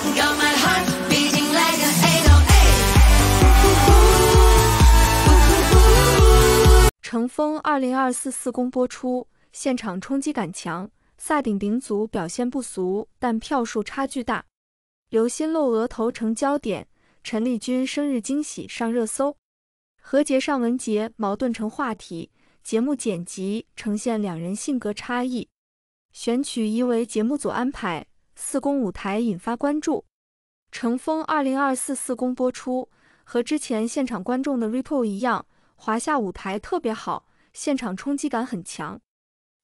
《乘风二零二四四公播出，现场冲击感强，萨顶顶组表现不俗，但票数差距大。刘心露额头成焦点，陈丽君生日惊喜上热搜，何洁尚雯婕矛盾成话题，节目剪辑呈现两人性格差异。选曲一为节目组安排。四公舞台引发关注，乘风二零二四四公播出，和之前现场观众的 repo 一样，华夏舞台特别好，现场冲击感很强。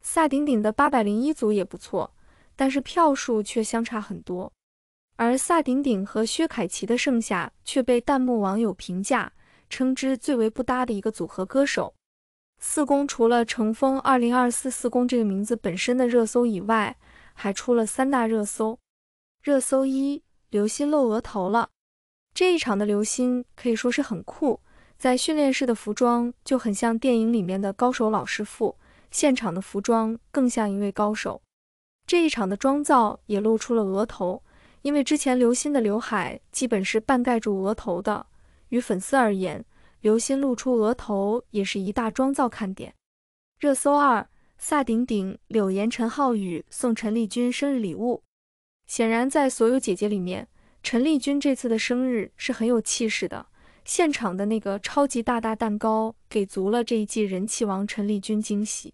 萨顶顶的八百零一组也不错，但是票数却相差很多。而萨顶顶和薛凯琪的盛夏却被弹幕网友评价，称之最为不搭的一个组合歌手。四宫除了乘风二零二四四宫》这个名字本身的热搜以外，还出了三大热搜。热搜一，刘忻露额头了。这一场的刘忻可以说是很酷，在训练室的服装就很像电影里面的高手老师傅，现场的服装更像一位高手。这一场的妆造也露出了额头，因为之前刘忻的刘海基本是半盖住额头的。与粉丝而言，刘忻露出额头也是一大妆造看点。热搜二。萨顶顶、柳岩、陈浩宇送陈丽君生日礼物。显然，在所有姐姐里面，陈丽君这次的生日是很有气势的。现场的那个超级大大蛋糕，给足了这一季人气王陈丽君惊喜。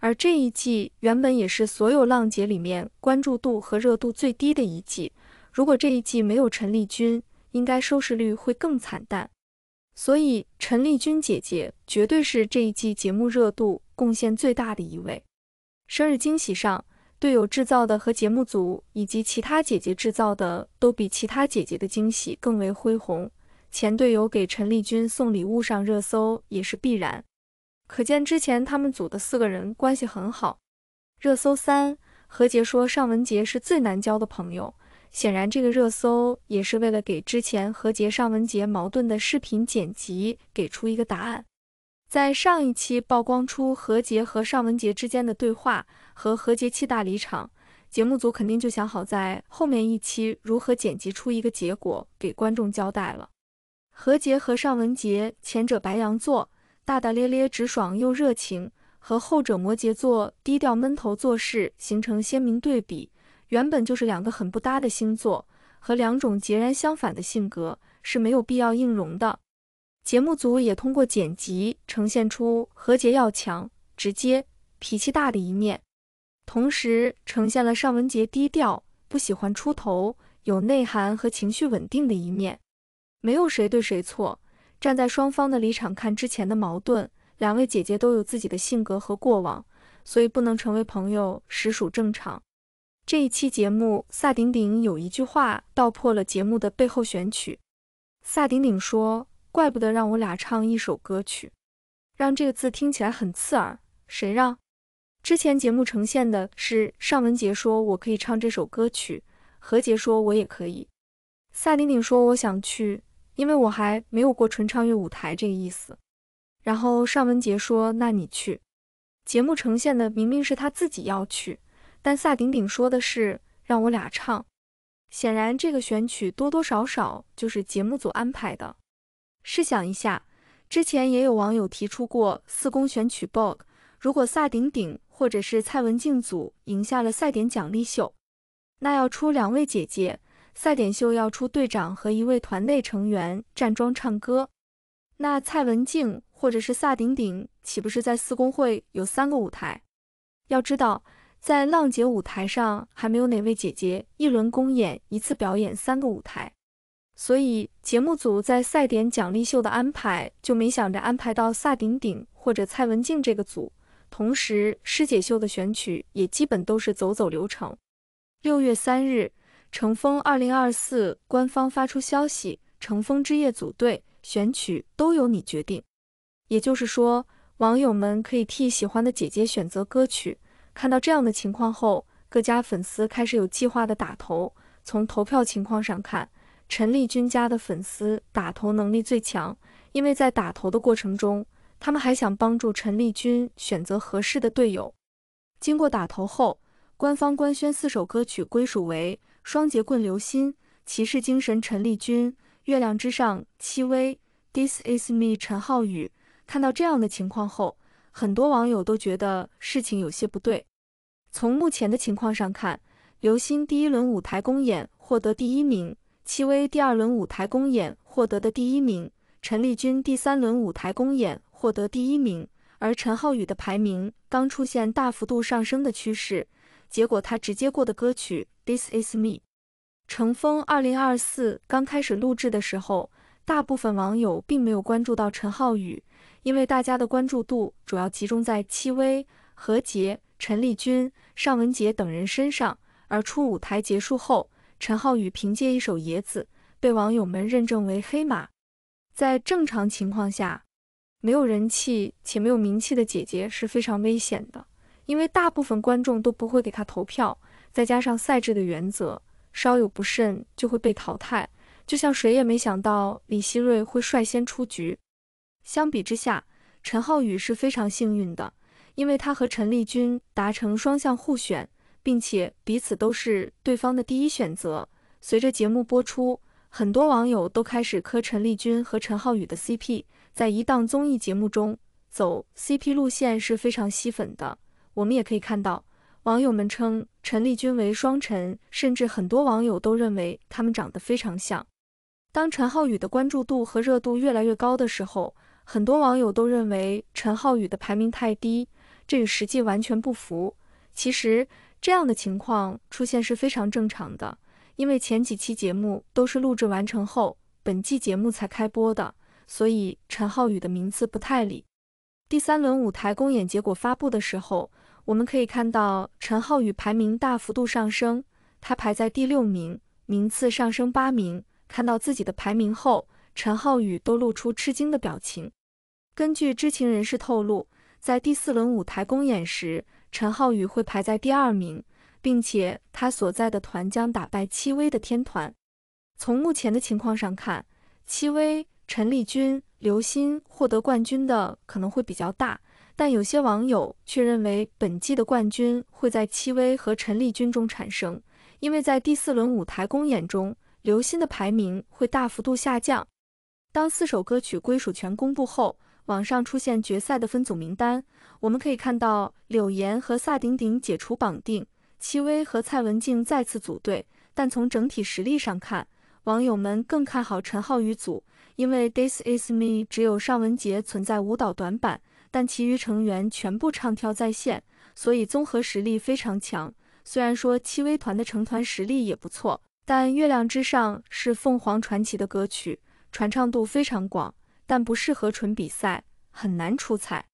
而这一季原本也是所有浪姐里面关注度和热度最低的一季。如果这一季没有陈丽君，应该收视率会更惨淡。所以，陈丽君姐姐绝对是这一季节目热度。贡献最大的一位，生日惊喜上队友制造的和节目组以及其他姐姐制造的都比其他姐姐的惊喜更为恢宏。前队友给陈立军送礼物上热搜也是必然，可见之前他们组的四个人关系很好。热搜三，何洁说尚雯婕是最难交的朋友，显然这个热搜也是为了给之前何洁尚雯婕矛盾的视频剪辑给出一个答案。在上一期曝光出何洁和尚文杰之间的对话和何洁七大离场，节目组肯定就想好在后面一期如何剪辑出一个结果给观众交代了。何洁和尚文杰，前者白羊座，大大咧咧、直爽又热情，和后者摩羯座低调闷头做事形成鲜明对比。原本就是两个很不搭的星座和两种截然相反的性格，是没有必要硬融的。节目组也通过剪辑呈现出何洁要强、直接、脾气大的一面，同时呈现了尚雯婕低调、不喜欢出头、有内涵和情绪稳定的一面。没有谁对谁错，站在双方的立场看之前的矛盾，两位姐姐都有自己的性格和过往，所以不能成为朋友实属正常。这一期节目，萨顶顶有一句话道破了节目的背后选曲。萨顶顶说。怪不得让我俩唱一首歌曲，让这个字听起来很刺耳。谁让？之前节目呈现的是尚雯婕说我可以唱这首歌曲，何洁说我也可以，萨顶顶说我想去，因为我还没有过纯唱乐舞台这个意思。然后尚雯婕说那你去。节目呈现的明明是他自己要去，但萨顶顶说的是让我俩唱。显然这个选曲多多少少就是节目组安排的。试想一下，之前也有网友提出过四公选取 b o g 如果萨顶顶或者是蔡文静组赢下了赛点奖励秀，那要出两位姐姐，赛点秀要出队长和一位团内成员站桩唱歌，那蔡文静或者是萨顶顶岂不是在四公会有三个舞台？要知道，在浪姐舞台上还没有哪位姐姐一轮公演一次表演三个舞台。所以节目组在赛点奖励秀的安排就没想着安排到萨顶顶或者蔡文静这个组，同时师姐秀的选取也基本都是走走流程。六月三日，乘风二零二四官方发出消息：乘风之夜组队选曲都由你决定，也就是说，网友们可以替喜欢的姐姐选择歌曲。看到这样的情况后，各家粉丝开始有计划的打投。从投票情况上看，陈丽君家的粉丝打头能力最强，因为在打头的过程中，他们还想帮助陈丽君选择合适的队友。经过打头后，官方官宣四首歌曲归属为《双截棍》流星》《骑士精神》陈丽君》《月亮之上》戚薇，《This Is Me》陈浩宇。看到这样的情况后，很多网友都觉得事情有些不对。从目前的情况上看，刘忻第一轮舞台公演获得第一名。戚薇第二轮舞台公演获得的第一名，陈丽君第三轮舞台公演获得第一名，而陈浩宇的排名刚出现大幅度上升的趋势，结果他直接过的歌曲 This Is Me。乘风二零二四刚开始录制的时候，大部分网友并没有关注到陈浩宇，因为大家的关注度主要集中在戚薇、何洁、陈丽君、尚雯婕等人身上，而出舞台结束后。陈浩宇凭借一首《野子》被网友们认证为黑马。在正常情况下，没有人气且没有名气的姐姐是非常危险的，因为大部分观众都不会给她投票。再加上赛制的原则，稍有不慎就会被淘汰。就像谁也没想到李溪芮会率先出局。相比之下，陈浩宇是非常幸运的，因为他和陈丽君达成双向互选。并且彼此都是对方的第一选择。随着节目播出，很多网友都开始磕陈丽君和陈浩宇的 CP。在一档综艺节目中，走 CP 路线是非常吸粉的。我们也可以看到，网友们称陈丽君为“双陈”，甚至很多网友都认为他们长得非常像。当陈浩宇的关注度和热度越来越高的时候，很多网友都认为陈浩宇的排名太低，这与实际完全不符。其实。这样的情况出现是非常正常的，因为前几期节目都是录制完成后，本季节目才开播的，所以陈浩宇的名次不太理。第三轮舞台公演结果发布的时候，我们可以看到陈浩宇排名大幅度上升，他排在第六名，名次上升八名。看到自己的排名后，陈浩宇都露出吃惊的表情。根据知情人士透露，在第四轮舞台公演时，陈浩宇会排在第二名，并且他所在的团将打败戚薇的天团。从目前的情况上看，戚薇、陈丽君、刘鑫获得冠军的可能会比较大，但有些网友却认为本季的冠军会在戚薇和陈丽君中产生，因为在第四轮舞台公演中，刘鑫的排名会大幅度下降。当四首歌曲归属权公布后。网上出现决赛的分组名单，我们可以看到柳岩和萨顶顶解除绑定，戚薇和蔡文静再次组队。但从整体实力上看，网友们更看好陈浩宇组，因为 This Is Me 只有尚雯婕存在舞蹈短板，但其余成员全部唱跳在线，所以综合实力非常强。虽然说戚薇团的成团实力也不错，但月亮之上是凤凰传奇的歌曲，传唱度非常广。但不适合纯比赛，很难出彩。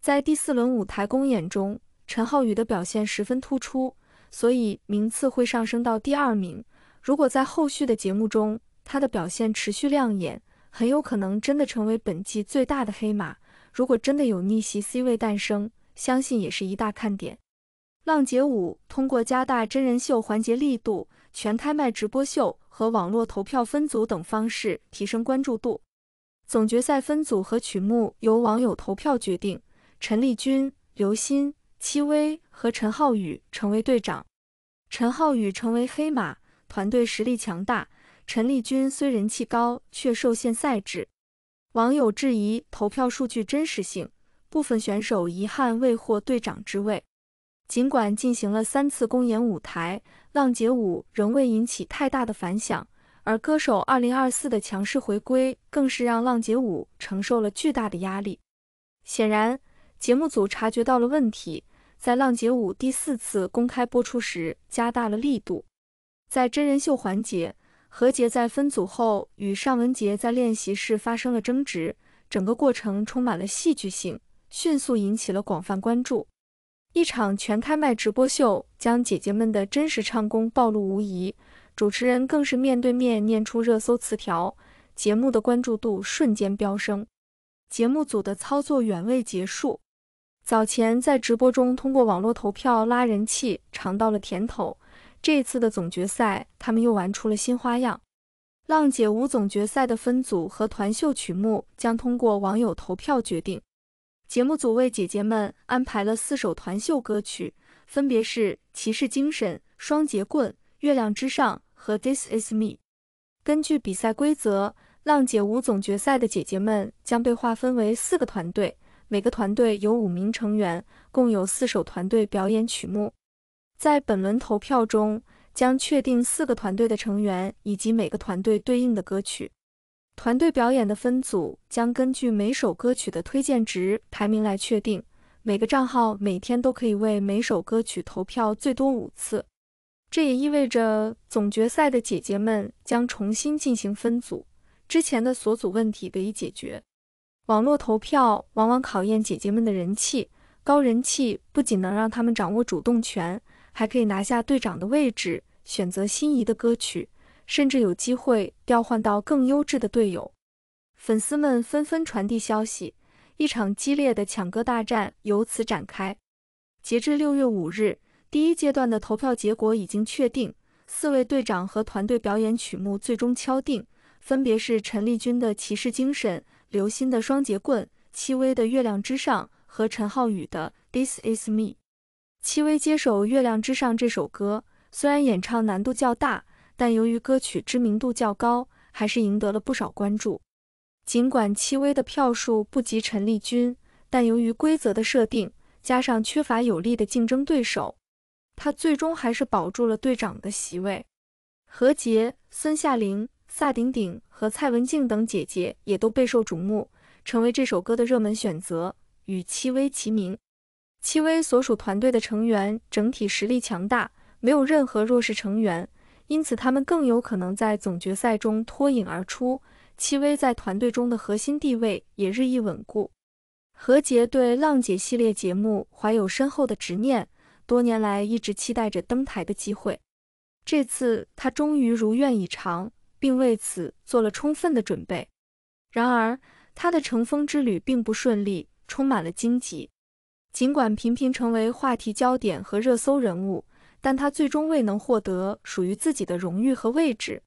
在第四轮舞台公演中，陈浩宇的表现十分突出，所以名次会上升到第二名。如果在后续的节目中他的表现持续亮眼，很有可能真的成为本季最大的黑马。如果真的有逆袭 C 位诞生，相信也是一大看点。浪姐五通过加大真人秀环节力度、全开麦直播秀和网络投票分组等方式，提升关注度。总决赛分组和曲目由网友投票决定，陈丽君、刘欣、戚薇和陈浩宇成为队长。陈浩宇成为黑马，团队实力强大。陈丽君虽人气高，却受限赛制。网友质疑投票数据真实性，部分选手遗憾未获队长之位。尽管进行了三次公演舞台，浪姐舞仍未引起太大的反响。而歌手二零二四的强势回归，更是让浪姐五承受了巨大的压力。显然，节目组察觉到了问题，在浪姐五第四次公开播出时加大了力度。在真人秀环节，何洁在分组后与尚雯婕在练习室发生了争执，整个过程充满了戏剧性，迅速引起了广泛关注。一场全开麦直播秀将姐姐们的真实唱功暴露无遗。主持人更是面对面念出热搜词条，节目的关注度瞬间飙升。节目组的操作远未结束。早前在直播中通过网络投票拉人气，尝到了甜头。这次的总决赛，他们又玩出了新花样。浪姐五总决赛的分组和团秀曲目将通过网友投票决定。节目组为姐姐们安排了四首团秀歌曲，分别是《骑士精神》《双节棍》《月亮之上》。和 This Is Me。根据比赛规则，浪姐舞总决赛的姐姐们将被划分为四个团队，每个团队有五名成员，共有四首团队表演曲目。在本轮投票中，将确定四个团队的成员以及每个团队对应的歌曲。团队表演的分组将根据每首歌曲的推荐值排名来确定。每个账号每天都可以为每首歌曲投票最多五次。这也意味着总决赛的姐姐们将重新进行分组，之前的锁组问题得以解决。网络投票往往考验姐姐们的人气，高人气不仅能让他们掌握主动权，还可以拿下队长的位置，选择心仪的歌曲，甚至有机会调换到更优质的队友。粉丝们纷纷传递消息，一场激烈的抢歌大战由此展开。截至六月五日。第一阶段的投票结果已经确定，四位队长和团队表演曲目最终敲定，分别是陈丽君的《骑士精神》，刘心的《双截棍》，戚薇的《月亮之上》和陈浩宇的《This Is Me》。戚薇接手《月亮之上》这首歌，虽然演唱难度较大，但由于歌曲知名度较高，还是赢得了不少关注。尽管戚薇的票数不及陈丽君，但由于规则的设定，加上缺乏有力的竞争对手。他最终还是保住了队长的席位。何洁、孙夏玲、萨顶顶和蔡文静等姐姐也都备受瞩目，成为这首歌的热门选择，与戚薇齐名。戚薇所属团队的成员整体实力强大，没有任何弱势成员，因此他们更有可能在总决赛中脱颖而出。戚薇在团队中的核心地位也日益稳固。何洁对浪姐系列节目怀有深厚的执念。多年来一直期待着登台的机会，这次他终于如愿以偿，并为此做了充分的准备。然而，他的乘风之旅并不顺利，充满了荆棘。尽管频频成为话题焦点和热搜人物，但他最终未能获得属于自己的荣誉和位置。